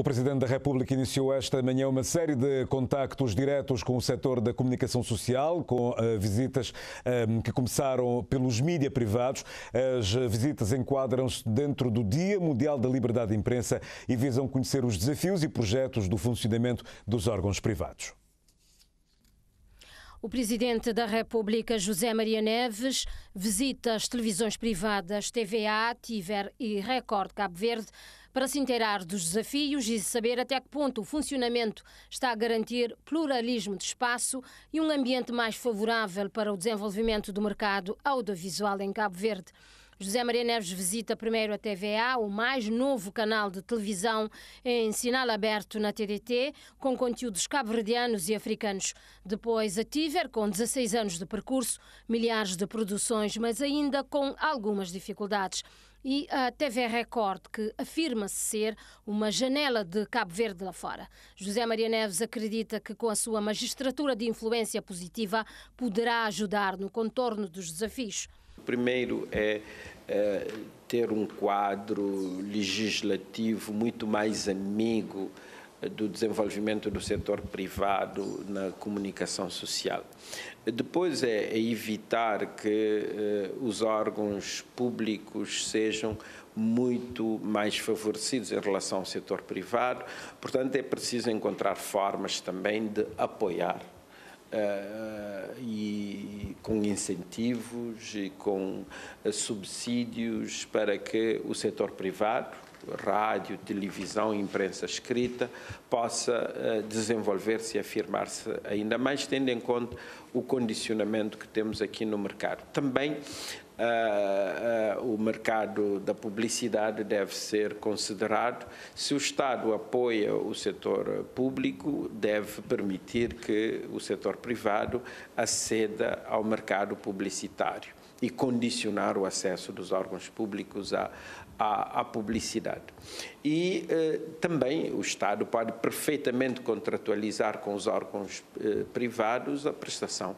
O Presidente da República iniciou esta manhã uma série de contactos diretos com o setor da comunicação social, com eh, visitas ehm, que começaram pelos mídias privados. As visitas enquadram-se dentro do Dia Mundial da Liberdade de Imprensa e visam conhecer os desafios e projetos do funcionamento dos órgãos privados. O Presidente da República, José Maria Neves, visita as televisões privadas TVA, Tiver e Record Cabo Verde para se inteirar dos desafios e saber até que ponto o funcionamento está a garantir pluralismo de espaço e um ambiente mais favorável para o desenvolvimento do mercado audiovisual em Cabo Verde. José Maria Neves visita primeiro a TVA, o mais novo canal de televisão em sinal aberto na TDT, com conteúdos cabo-verdianos e africanos. Depois a Tiver, com 16 anos de percurso, milhares de produções, mas ainda com algumas dificuldades e a TV Record, que afirma-se ser uma janela de Cabo Verde lá fora. José Maria Neves acredita que, com a sua magistratura de influência positiva, poderá ajudar no contorno dos desafios. O primeiro é, é ter um quadro legislativo muito mais amigo eh, do desenvolvimento do setor privado na comunicação social. Depois é, é evitar que eh, os órgãos públicos sejam muito mais favorecidos em relação ao setor privado, portanto, é preciso encontrar formas também de apoiar ah, e com incentivos e com ah, subsídios para que o setor privado, rádio, televisão, imprensa escrita, possa eh, desenvolver-se e afirmar-se ainda mais, tendo em conta o condicionamento que temos aqui no mercado. Também Uh, uh, o mercado da publicidade deve ser considerado. Se o Estado apoia o setor público, deve permitir que o setor privado aceda ao mercado publicitário e condicionar o acesso dos órgãos públicos à, à, à publicidade. E eh, também o Estado pode perfeitamente contratualizar com os órgãos eh, privados a prestação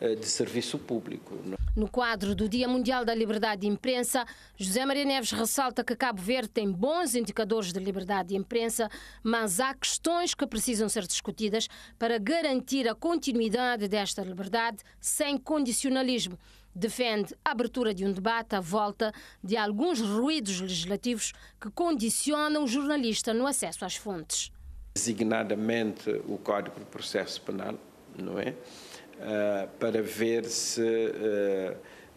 eh, de serviço público. É? No quadro do Dia Mundial da Liberdade de Imprensa, José Maria Neves ressalta que Cabo Verde tem bons indicadores de liberdade de imprensa, mas há questões que precisam ser discutidas para garantir a continuidade desta liberdade sem condicionalismo defende a abertura de um debate à volta de alguns ruídos legislativos que condicionam o jornalista no acesso às fontes. Designadamente o Código de Processo Penal, não é? Uh, para ver se uh,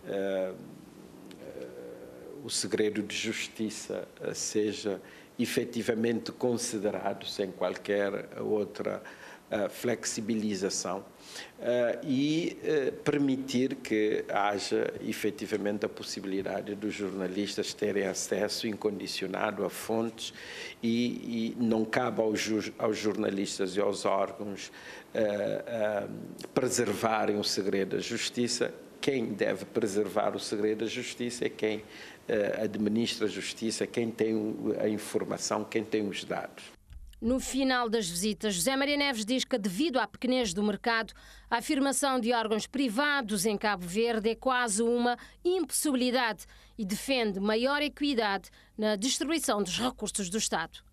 uh, o segredo de justiça seja efetivamente considerado sem qualquer outra flexibilização eh, e eh, permitir que haja efetivamente a possibilidade dos jornalistas terem acesso incondicionado a fontes e, e não cabe aos, aos, jornalistas e aos órgãos eh, preservarem o segredo da justiça. Quem deve preservar o segredo da justiça é quem administra a justiça, quem tem a informação, quem tem os dados. No final das visitas, José Maria Neves diz que, devido à pequenez do mercado, a afirmação de órgãos privados em Cabo Verde é quase uma impossibilidade e defende maior equidade na distribuição dos recursos do Estado.